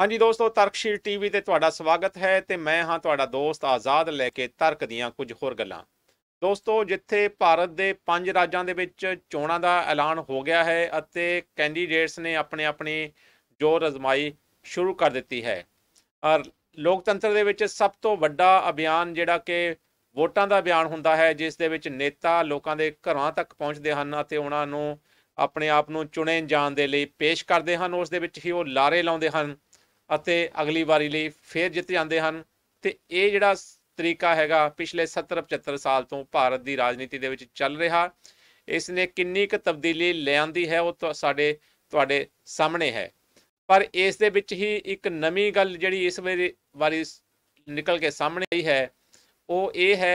ਹਾਂਜੀ ਦੋਸਤੋ ਤਰਕਸ਼ੀਲ ਟੀਵੀ ਤੇ ਤੁਹਾਡਾ ਸਵਾਗਤ ਹੈ ਤੇ ਮੈਂ ਹਾਂ ਤੁਹਾਡਾ ਦੋਸਤ ਆਜ਼ਾਦ ਲੈ ਕੇ ਤਰਕ ਦੀਆਂ ਕੁਝ ਹੋਰ ਗੱਲਾਂ ਦੋਸਤੋ ਜਿੱਥੇ ਭਾਰਤ ਦੇ ਪੰਜ ਰਾਜਾਂ ਦੇ ਵਿੱਚ ਚੋਣਾਂ ਦਾ ਐਲਾਨ ਹੋ ਗਿਆ ਹੈ ਅਤੇ ਕੈਂਡੀਡੇਟਸ ਨੇ ਆਪਣੇ ਆਪਣੇ ਜੋਰ ਅਜ਼ਮਾਈ ਸ਼ੁਰੂ ਕਰ ਦਿੱਤੀ ਹੈ ਔਰ ਲੋਕਤੰਤਰ ਦੇ ਵਿੱਚ ਸਭ ਤੋਂ ਵੱਡਾ ਅਭਿਆਨ ਜਿਹੜਾ ਕਿ ਵੋਟਾਂ ਦਾ ਅਭਿਆਨ ਹੁੰਦਾ ਹੈ ਜਿਸ ਦੇ ਵਿੱਚ ਨੇਤਾ ਲੋਕਾਂ ਦੇ ਘਰਾਂ ਤੱਕ ਪਹੁੰਚਦੇ ਹਨ ਅਤੇ ਉਹਨਾਂ ਨੂੰ ਆਪਣੇ ਆਪ ਨੂੰ ਚੁਣੇ ਜਾਣ ਦੇ ਲਈ ਪੇਸ਼ ਕਰਦੇ ਹਨ ਉਸ ਦੇ ਵਿੱਚ ਹੀ ਉਹ ਲਾਰੇ ਲਾਉਂਦੇ ਹਨ ਅਤੇ ਅਗਲੀ ਵਾਰੀ ਲਈ ਫੇਰ ਜਿੱਤ ਜਾਂਦੇ ਹਨ ਤੇ ਇਹ ਜਿਹੜਾ ਤਰੀਕਾ ਹੈਗਾ ਪਿਛਲੇ 70 75 ਸਾਲ ਤੋਂ ਭਾਰਤ ਦੀ ਰਾਜਨੀਤੀ ਦੇ ਵਿੱਚ ਚੱਲ ਰਿਹਾ ਇਸ ਨੇ ਕਿੰਨੀ ਕੁ ਤਬਦੀਲੀ ਲਿਆਂਦੀ ਹੈ ਉਹ ਸਾਡੇ ਤੁਹਾਡੇ ਸਾਹਮਣੇ ਹੈ ਪਰ ਇਸ ਦੇ ਵਿੱਚ ਹੀ ਇੱਕ ਨਵੀਂ ਗੱਲ ਜਿਹੜੀ ਇਸ ਵਾਰੀ ਨਿਕਲ ਕੇ ਸਾਹਮਣੇ ਆਈ ਹੈ ਉਹ ਇਹ ਹੈ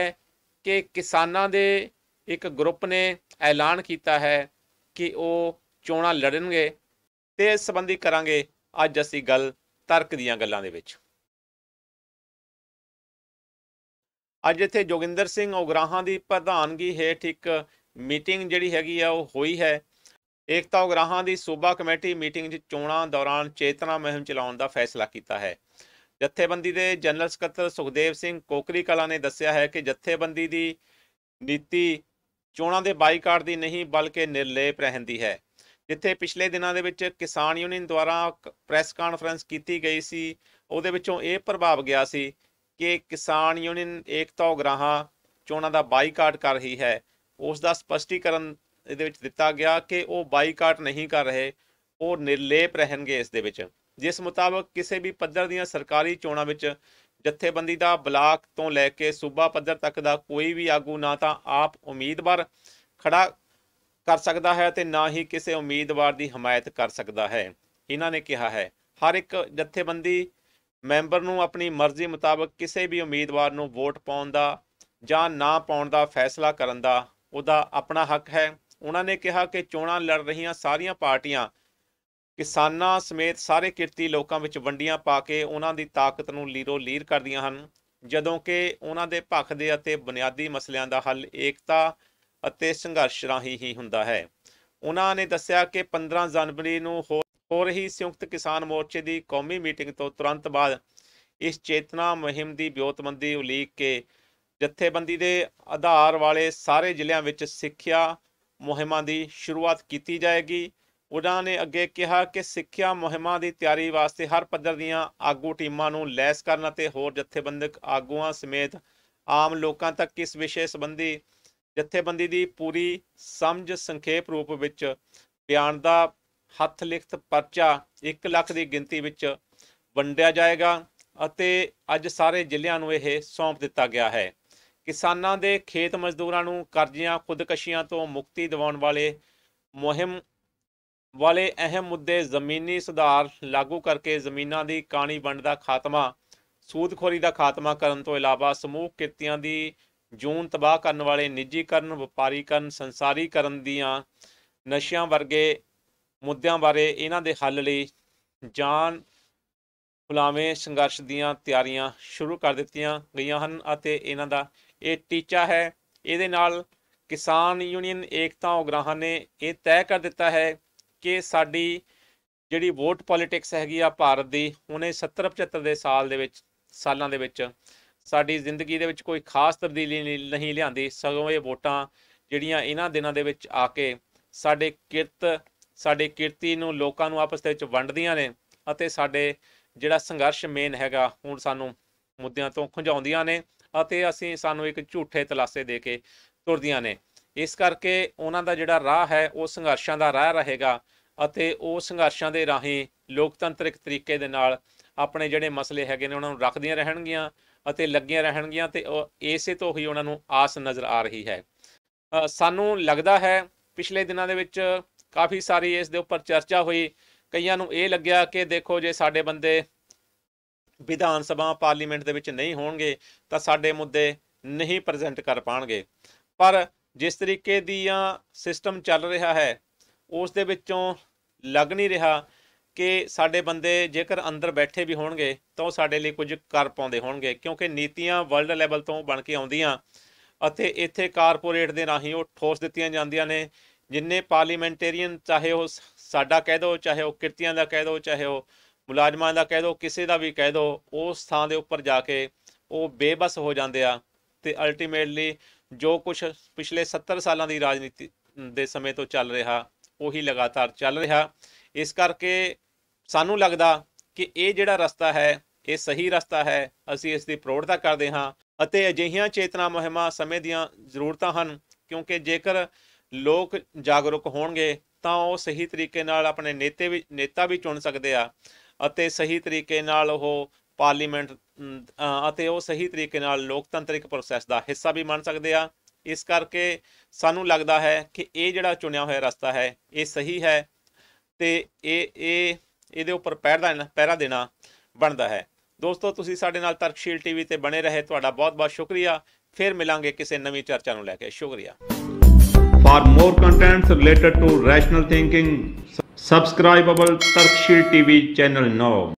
ਕਿ ਕਿਸਾਨਾਂ ਦੇ ਇੱਕ ਗਰੁੱਪ ਨੇ ਐਲਾਨ ਕੀਤਾ ਹੈ ਕਿ ਉਹ ਚੋਣਾਂ ਲੜਨਗੇ ਤੇ ਇਸ ਸੰਬੰਧੀ ਕਰਾਂਗੇ ਅੱਜ ਅਸੀਂ ਗੱਲ ਤਰਕ ਦੀਆਂ ਗੱਲਾਂ ਦੇ ਵਿੱਚ ਅੱਜ ਇੱਥੇ ਜੋਗਿੰਦਰ ਸਿੰਘ ਉਗਰਾਹਾਂ ਦੀ ਪ੍ਰਧਾਨਗੀ ਹੇਠ ਇੱਕ ਮੀਟਿੰਗ ਜਿਹੜੀ ਹੈਗੀ ਆ ਉਹ ਹੋਈ ਹੈ ਏਕਤਾ ਉਗਰਾਹਾਂ ਦੀ ਸੂਬਾ ਕਮੇਟੀ ਮੀਟਿੰਗ 'ਚ ਚੋਣਾਂ ਦੌਰਾਨ ਚੇਤਨਾ ਮਹਿਮ ਚਲਾਉਣ ਦਾ ਫੈਸਲਾ ਕੀਤਾ ਹੈ ਜਥੇਬੰਦੀ ਦੇ ਜਨਰਲ ਸਕੱਤਰ ਸੁਖਦੇਵ ਸਿੰਘ ਕੋਕਰੀ ਕਲਾ ਨੇ ਦੱਸਿਆ ਹੈ ਕਿ ਜਥੇਬੰਦੀ ਦੀ ਨੀਤੀ ਚੋਣਾਂ ਦੇ ਬਾਈਕਾਟ ਦੀ ਨਹੀਂ ਬਲਕਿ ਨਿਰਲੇਪ ਰਹਿੰਦੀ ਹੈ ਜਿੱਥੇ ਪਿਛਲੇ ਦਿਨਾਂ ਦੇ ਵਿੱਚ ਕਿਸਾਨ ਯੂਨੀਅਨ ਦੁਆਰਾ ਪ੍ਰੈਸ ਕਾਨਫਰੰਸ ਕੀਤੀ ਗਈ ਸੀ ਉਹਦੇ ਵਿੱਚੋਂ ਇਹ ਪ੍ਰਭਾਵ ਗਿਆ ਸੀ ਕਿ ਕਿਸਾਨ ਯੂਨੀਅਨ ਏਕਤਾ ਉਗਰਾਹਾਂ ਚੋਣਾਂ ਦਾ ਬਾਈਕਾਟ ਕਰ ਰਹੀ ਹੈ ਉਸ ਦਾ ਸਪਸ਼ਟੀਕਰਨ ਇਹਦੇ ਵਿੱਚ ਦਿੱਤਾ ਗਿਆ ਕਿ ਉਹ ਬਾਈਕਾਟ ਨਹੀਂ ਕਰ ਰਹੇ ਉਹ ਨਿਰਲੇਪ ਰਹਿਣਗੇ ਇਸ ਦੇ ਵਿੱਚ ਜਿਸ ਮੁਤਾਬਕ ਕਿਸੇ ਵੀ ਪੱਧਰ ਦੀਆਂ ਸਰਕਾਰੀ ਚੋਣਾਂ ਵਿੱਚ ਜਥੇਬੰਦੀ ਦਾ ਬਲਾਕ ਤੋਂ ਲੈ ਕੇ ਸੂਬਾ ਪੱਧਰ ਤੱਕ ਦਾ ਕੋਈ ਵੀ ਆਗੂ ਨਾ ਤਾਂ ਆਪ ਉਮੀਦਵਾਰ ਖੜਾ ਕਰ ਸਕਦਾ ਹੈ ਤੇ ਨਾ ਹੀ ਕਿਸੇ ਉਮੀਦਵਾਰ ਦੀ ਹਮਾਇਤ ਕਰ ਸਕਦਾ ਹੈ ਇਹਨਾਂ ਨੇ ਕਿਹਾ ਹੈ ਹਰ ਇੱਕ ਜਥੇਬੰਦੀ ਮੈਂਬਰ ਨੂੰ ਆਪਣੀ ਮਰਜ਼ੀ ਮੁਤਾਬਕ ਕਿਸੇ ਵੀ ਉਮੀਦਵਾਰ ਨੂੰ ਵੋਟ ਪਾਉਣ ਦਾ ਜਾਂ ਨਾ ਪਾਉਣ ਦਾ ਫੈਸਲਾ ਕਰਨ ਦਾ ਉਹਦਾ ਆਪਣਾ ਹੱਕ ਹੈ ਉਹਨਾਂ ਨੇ ਕਿਹਾ ਕਿ ਚੋਣਾਂ ਲੜ ਰਹੀਆਂ ਸਾਰੀਆਂ ਪਾਰਟੀਆਂ ਕਿਸਾਨਾਂ ਸਮੇਤ ਸਾਰੇ ਕਿਰਤੀ ਲੋਕਾਂ ਵਿੱਚ ਵੰਡੀਆਂ ਪਾ ਕੇ ਉਹਨਾਂ ਦੀ ਤਾਕਤ ਨੂੰ ਲੀਰੋ ਲੀਰ ਕਰਦੀਆਂ ਹਨ ਜਦੋਂ ਕਿ ਉਹਨਾਂ ਦੇ ਪੱਖ ਦੇ ਅਤੇ ਬੁਨਿਆਦੀ ਮਸਲਿਆਂ ਦਾ ਹੱਲ ਏਕਤਾ ਅਤੇ ਸੰਘਰਸ਼ ਰਾਹੀਂ ਹੀ ਹੁੰਦਾ ਹੈ ਉਹਨਾਂ ਨੇ ਦੱਸਿਆ ਕਿ 15 ਜਨਵਰੀ ਨੂੰ ਹੋ ਰਹੀ ਸੰਯੁਕਤ ਕਿਸਾਨ ਮੋਰਚੇ ਦੀ ਕੌਮੀ ਮੀਟਿੰਗ ਤੋਂ ਤੁਰੰਤ ਬਾਅਦ ਇਸ ਚੇਤਨਾ ਮਹਿਮ ਦੀ ਵਿਉਤਮੰਦੀ ਉਲੀਕ ਕੇ ਜਥੇਬੰਦੀ ਦੇ ਆਧਾਰ ਵਾਲੇ ਸਾਰੇ ਜ਼ਿਲ੍ਹਿਆਂ ਵਿੱਚ ਸਿੱਖਿਆ ਮੁਹਿੰਮਾਂ ਦੀ ਸ਼ੁਰੂਆਤ ਕੀਤੀ ਜਾਏਗੀ ਉਹਨਾਂ ਨੇ ਅੱਗੇ ਕਿਹਾ ਕਿ ਸਿੱਖਿਆ ਮੁਹਿੰਮਾਂ ਦੀ ਤਿਆਰੀ ਵਾਸਤੇ ਹਰ ਪੱਧਰ ਦੀਆਂ ਆਗੂ ਟੀਮਾਂ ਨੂੰ ਲੈਸ ਕਰਨ ਅਤੇ ਹੋਰ ਜਥੇਬੰਦਕ ਆਗੂਆਂ ਸਮੇਤ ਆਮ ਲੋਕਾਂ ਤੱਕ ਇਸ ਵਿਸ਼ੇ ਸੰਬੰਧੀ ਜਥੇਬੰਦੀ ਦੀ ਪੂਰੀ ਸਮਝ ਸੰਖੇਪ ਰੂਪ ਵਿੱਚ ਬਿਆਨ ਦਾ ਹੱਥ ਲਿਖਤ ਪਰਚਾ 1 ਲੱਖ ਦੀ ਗਿਣਤੀ ਵਿੱਚ ਵੰਡਿਆ ਜਾਏਗਾ ਅਤੇ ਅੱਜ ਸਾਰੇ ਜ਼ਿਲ੍ਹਿਆਂ ਨੂੰ ਇਹ ਸੌਂਪ ਦਿੱਤਾ ਗਿਆ ਹੈ ਕਿਸਾਨਾਂ ਦੇ ਖੇਤ ਮਜ਼ਦੂਰਾਂ ਨੂੰ ਕਰਜ਼ਿਆਂ ਖੁਦਕਸ਼ੀਆਂ ਤੋਂ ਮੁਕਤੀ ਦਿਵਾਉਣ ਵਾਲੇ ਮੁਹਿੰਮ ਵਾਲੇ ਅਹਿਮ ਮੁੱਦੇ ਜ਼ਮੀਨੀ ਸੁਧਾਰ ਲਾਗੂ ਕਰਕੇ ਜ਼ਮੀਨਾਂ ਦੀ ਕਾਣੀ ਵੰਡ ਦਾ ਖਾਤਮਾ ਸੂਦਖੋਰੀ ਦਾ ਖਾਤਮਾ ਕਰਨ ਤੋਂ ਇਲਾਵਾ ਸਮੂਹ ਕਿਰਤੀਆਂ ਦੀ ਜੂਨ ਤਬਾਹ ਕਰਨ ਵਾਲੇ ਨਿੱਜੀਕਰਨ ਵਪਾਰੀਕਰਨ ਸੰਸਾਰੀਕਰਨ ਦੀਆਂ ਨਸ਼ਿਆਂ ਵਰਗੇ ਮੁੱਦਿਆਂ ਬਾਰੇ ਇਹਨਾਂ ਦੇ ਹੱਲ ਲਈ ਜਾਨ ਫੁਲਾਵੇਂ ਸੰਘਰਸ਼ ਦੀਆਂ ਤਿਆਰੀਆਂ ਸ਼ੁਰੂ ਕਰ ਦਿੱਤੀਆਂ ਗਈਆਂ ਹਨ ਅਤੇ ਇਹਨਾਂ ਦਾ ਇਹ ਟੀਚਾ ਹੈ ਇਹਦੇ ਨਾਲ ਕਿਸਾਨ ਯੂਨੀਅਨ ਏਕਤਾ ਉਗਰਾਹਾਂ ਨੇ ਇਹ ਤੈਅ ਕਰ ਦਿੱਤਾ ਹੈ ਕਿ ਸਾਡੀ ਜਿਹੜੀ ਵੋਟ ਪੋਲਿਟਿਕਸ ਹੈਗੀ ਆ ਭਾਰਤ ਦੀ ਉਹਨੇ 70 75 ਦੇ ਸਾਲ ਦੇ ਵਿੱਚ ਸਾਲਾਂ ਦੇ ਵਿੱਚ ਸਾਡੀ ਜ਼ਿੰਦਗੀ ਦੇ ਵਿੱਚ ਕੋਈ ਖਾਸ ਤਬਦੀਲੀ ਨਹੀਂ ਲਿਆਂਦੀ ਸਗੋਂ ਇਹ ਵੋਟਾਂ ਜਿਹੜੀਆਂ ਇਹਨਾਂ ਦਿਨਾਂ ਦੇ ਵਿੱਚ ਆ ਕੇ ਸਾਡੇ ਕਿਰਤ ਸਾਡੇ ਕਿਰਤੀ ਨੂੰ ਲੋਕਾਂ ਨੂੰ ਆਪਸ ਦੇ ਵਿੱਚ ਵੰਡਦੀਆਂ ਨੇ ਅਤੇ ਸਾਡੇ ਜਿਹੜਾ ਸੰਘਰਸ਼ ਮੇਨ ਹੈਗਾ ਹੁਣ ਸਾਨੂੰ ਮੁੱਦਿਆਂ ਤੋਂ ਖੁੰਝਾਉਂਦੀਆਂ ਨੇ ਅਤੇ ਅਸੀਂ ਸਾਨੂੰ ਇੱਕ ਝੂਠੇ ਤਲਾਸੇ ਦੇ ਕੇ ਤੁਰਦੀਆਂ ਨੇ ਇਸ ਕਰਕੇ ਉਹਨਾਂ ਦਾ ਜਿਹੜਾ ਰਾਹ ਹੈ ਉਹ ਸੰਘਰਸ਼ਾਂ ਦਾ ਰਾਹ ਰਹੇਗਾ ਅਤੇ ਉਹ ਸੰਘਰਸ਼ਾਂ ਦੇ ਰਾਹੀਂ ਲੋਕਤੰਤਰਿਕ ਤਰੀਕੇ ਦੇ ਨਾਲ ਆਪਣੇ ਜਿਹੜੇ ਮਸਲੇ ਹੈਗੇ ਨੇ ਉਹਨਾਂ ਨੂੰ ਰੱਖਦੀਆਂ ਰਹਿਣਗੀਆਂ ਅਤੇ ਲੱਗੀਆਂ ਰਹਿਣਗੀਆਂ ਤੇ ਇਸੇ ਤੋਂ ਹੀ ਉਹਨਾਂ ਨੂੰ ਆਸ ਨਜ਼ਰ ਆ ਰਹੀ ਹੈ ਸਾਨੂੰ ਲੱਗਦਾ ਹੈ ਪਿਛਲੇ ਦਿਨਾਂ ਦੇ ਵਿੱਚ ਕਾਫੀ ਸਾਰੀ ਇਸ ਦੇ ਉੱਪਰ ਚਰਚਾ ਹੋਈ ਕਈਆਂ ਨੂੰ ਇਹ ਲੱਗਿਆ ਕਿ ਦੇਖੋ ਜੇ ਸਾਡੇ ਬੰਦੇ ਵਿਧਾਨ ਸਭਾ ਪਾਰਲੀਮੈਂਟ ਦੇ ਵਿੱਚ ਨਹੀਂ ਹੋਣਗੇ ਤਾਂ ਸਾਡੇ ਮੁੱਦੇ ਨਹੀਂ ਪ੍ਰੈਜ਼ੈਂਟ ਕਰ ਪਾਣਗੇ ਪਰ ਜਿਸ ਤਰੀਕੇ ਦੀਆਂ ਸਿਸਟਮ ਚੱਲ ਰਿਹਾ ਹੈ ਉਸ ਦੇ ਵਿੱਚੋਂ ਲੱਗ ਨਹੀਂ ਰਿਹਾ ਕਿ ਸਾਡੇ ਬੰਦੇ ਜੇਕਰ ਅੰਦਰ ਬੈਠੇ ਵੀ ਹੋਣਗੇ ਤਾਂ ਉਹ ਸਾਡੇ ਲਈ ਕੁਝ ਕਰ ਪਾਉਂਦੇ ਹੋਣਗੇ ਕਿਉਂਕਿ ਨੀਤੀਆਂ ਵਰਲਡ ਲੈਵਲ ਤੋਂ ਬਣ ਕੇ ਆਉਂਦੀਆਂ ਅਤੇ ਇੱਥੇ ਕਾਰਪੋਰੇਟ ਦੇ ਰਾਹੀਂ ਉਹ ਠੋਸ ਦਿੱਤੀਆਂ ਜਾਂਦੀਆਂ ਨੇ ਜਿੰਨੇ ਪਾਰਲੀਮੈਂਟੇਰੀਅਨ ਚਾਹੇ ਉਹ ਸਾਡਾ ਕਹਿ ਦੋ ਚਾਹੇ ਉਹ ਕਿਰਤੀਆਂ ਦਾ ਕਹਿ ਦੋ ਚਾਹੇ ਉਹ ਮੁਲਾਜ਼ਮਾਂ ਦਾ ਕਹਿ ਦੋ ਕਿਸੇ ਦਾ ਵੀ ਕਹਿ ਦੋ ਉਸ ਥਾਂ ਦੇ ਉੱਪਰ ਜਾ ਕੇ ਉਹ ਬੇਬਸ ਹੋ ਜਾਂਦੇ ਆ ਤੇ ਅਲਟੀਮੇਟਲੀ ਜੋ ਕੁਝ ਪਿਛਲੇ 70 ਸਾਲਾਂ ਦੀ ਰਾਜਨੀਤੀ ਦੇ ਸਮੇਂ ਤੋਂ ਚੱਲ ਰਿਹਾ ਉਹੀ ਲਗਾਤਾਰ ਚੱਲ ਰਿਹਾ ਇਸ ਕਰਕੇ ਸਾਨੂੰ ਲੱਗਦਾ ਕਿ ਇਹ ਜਿਹੜਾ ਰਸਤਾ ਹੈ ਇਹ ਸਹੀ ਰਸਤਾ ਹੈ ਅਸੀਂ ਇਸ ਦੀ ਪ੍ਰੋੜਤਾ ਕਰਦੇ ਹਾਂ ਅਤੇ ਅਜਿਹੀਆਂ ਚੇਤਨਾ ਮੁਹਿੰਮਾਂ ਸਮੇਂ ਦੀਆਂ ਜ਼ਰੂਰਤਾਂ ਹਨ ਕਿਉਂਕਿ ਜੇਕਰ ਲੋਕ ਜਾਗਰੂਕ ਹੋਣਗੇ ਤਾਂ ਉਹ ਸਹੀ ਤਰੀਕੇ ਨਾਲ ਆਪਣੇ ਨੇਤੇ ਵੀ ਨੇਤਾ ਵੀ ਚੁਣ ਸਕਦੇ ਆ ਅਤੇ ਸਹੀ ਤਰੀਕੇ ਨਾਲ ਉਹ ਪਾਰਲੀਮੈਂਟ ਅਤੇ ਉਹ ਸਹੀ ਤਰੀਕੇ ਨਾਲ ਲੋਕਤੰਤਰਿਕ ਪ੍ਰੋਸੈਸ ਦਾ ਹਿੱਸਾ ਵੀ ਬਣ ਸਕਦੇ ਆ ਇਸ ਕਰਕੇ ਸਾਨੂੰ ਲੱਗਦਾ ਹੈ ਕਿ ਇਹ ਜਿਹੜਾ ਚੁਣਿਆ ਹੋਇਆ ਰਸਤਾ ਹੈ ਇਹ ਸਹੀ ਹੈ ਤੇ ਇਹ ਇਹ ਇਹਦੇ ਉੱਪਰ ਪੈਰ ਦਾ ਪੈਰਾ ਦੇਣਾ ਬਣਦਾ ਹੈ ਦੋਸਤੋ ਤੁਸੀਂ ਸਾਡੇ ਨਾਲ ਤਰਕਸ਼ੀਲ ਟੀਵੀ ਤੇ ਬਣੇ ਰਹੇ ਤੁਹਾਡਾ ਬਹੁਤ-ਬਹੁਤ ਸ਼ੁਕਰੀਆ ਫਿਰ ਮਿਲਾਂਗੇ ਕਿਸੇ ਨਵੀਂ ਚਰਚਾ ਨੂੰ ਲੈ ਕੇ ਸ਼ੁਕਰੀਆ for more contents related to rational thinking subscribe ਅਬਲ ਤਰਕਸ਼ੀਲ ਟੀਵੀ ਚੈਨਲ ਨਾਓ